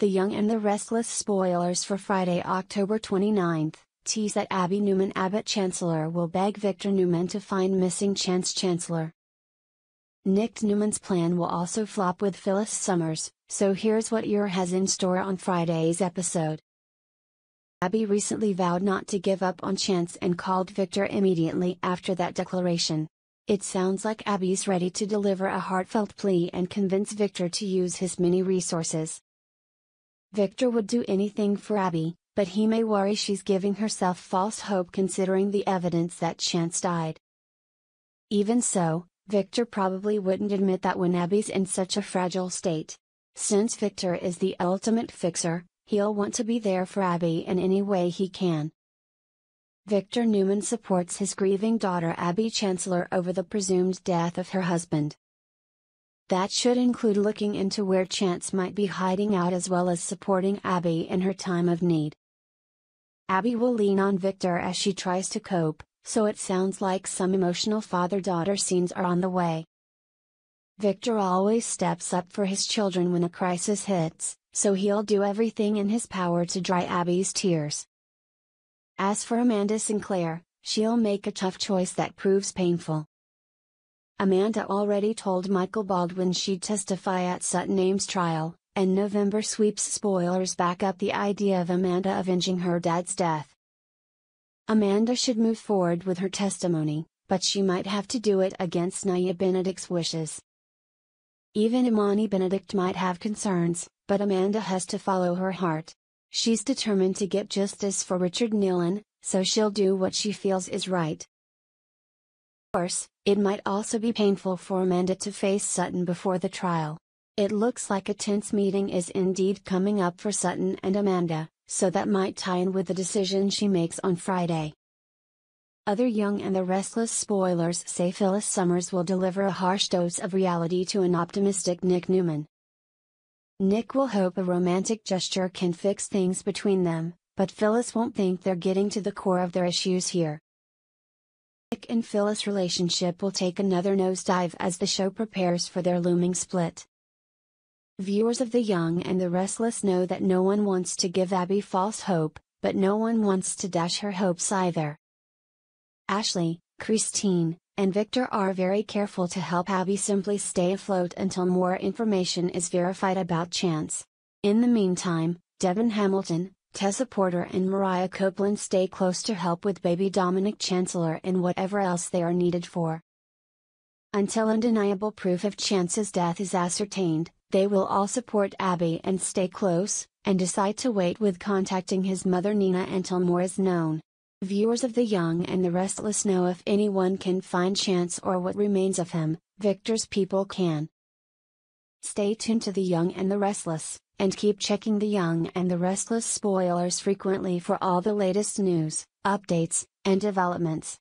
The Young and the Restless spoilers for Friday, October 29th, tease that Abby Newman Abbott Chancellor will beg Victor Newman to find missing Chance Chancellor. Nick Newman's plan will also flop with Phyllis Summers, so here's what your has in store on Friday's episode. Abby recently vowed not to give up on Chance and called Victor immediately after that declaration. It sounds like Abby's ready to deliver a heartfelt plea and convince Victor to use his many resources. Victor would do anything for Abby, but he may worry she's giving herself false hope considering the evidence that Chance died. Even so, Victor probably wouldn't admit that when Abby's in such a fragile state. Since Victor is the ultimate fixer, he'll want to be there for Abby in any way he can. Victor Newman supports his grieving daughter Abby Chancellor over the presumed death of her husband. That should include looking into where Chance might be hiding out as well as supporting Abby in her time of need. Abby will lean on Victor as she tries to cope, so it sounds like some emotional father daughter scenes are on the way. Victor always steps up for his children when a crisis hits, so he'll do everything in his power to dry Abby's tears. As for Amanda Sinclair, she'll make a tough choice that proves painful. Amanda already told Michael Baldwin she'd testify at Sutton Ames trial, and November sweeps spoilers back up the idea of Amanda avenging her dad's death. Amanda should move forward with her testimony, but she might have to do it against Naya Benedict's wishes. Even Imani Benedict might have concerns, but Amanda has to follow her heart. She's determined to get justice for Richard Nilan, so she'll do what she feels is right course, it might also be painful for Amanda to face Sutton before the trial. It looks like a tense meeting is indeed coming up for Sutton and Amanda, so that might tie in with the decision she makes on Friday. Other Young and the Restless spoilers say Phyllis Summers will deliver a harsh dose of reality to an optimistic Nick Newman. Nick will hope a romantic gesture can fix things between them, but Phyllis won't think they're getting to the core of their issues here. Nick and Phyllis' relationship will take another nosedive as the show prepares for their looming split. Viewers of The Young and the Restless know that no one wants to give Abby false hope, but no one wants to dash her hopes either. Ashley, Christine, and Victor are very careful to help Abby simply stay afloat until more information is verified about Chance. In the meantime, Devin Hamilton, Tessa Porter and Mariah Copeland stay close to help with baby Dominic Chancellor and whatever else they are needed for. Until undeniable proof of Chance's death is ascertained, they will all support Abby and stay close, and decide to wait with contacting his mother Nina until more is known. Viewers of The Young and the Restless know if anyone can find Chance or what remains of him, Victor's people can. Stay tuned to The Young and the Restless, and keep checking The Young and the Restless spoilers frequently for all the latest news, updates, and developments.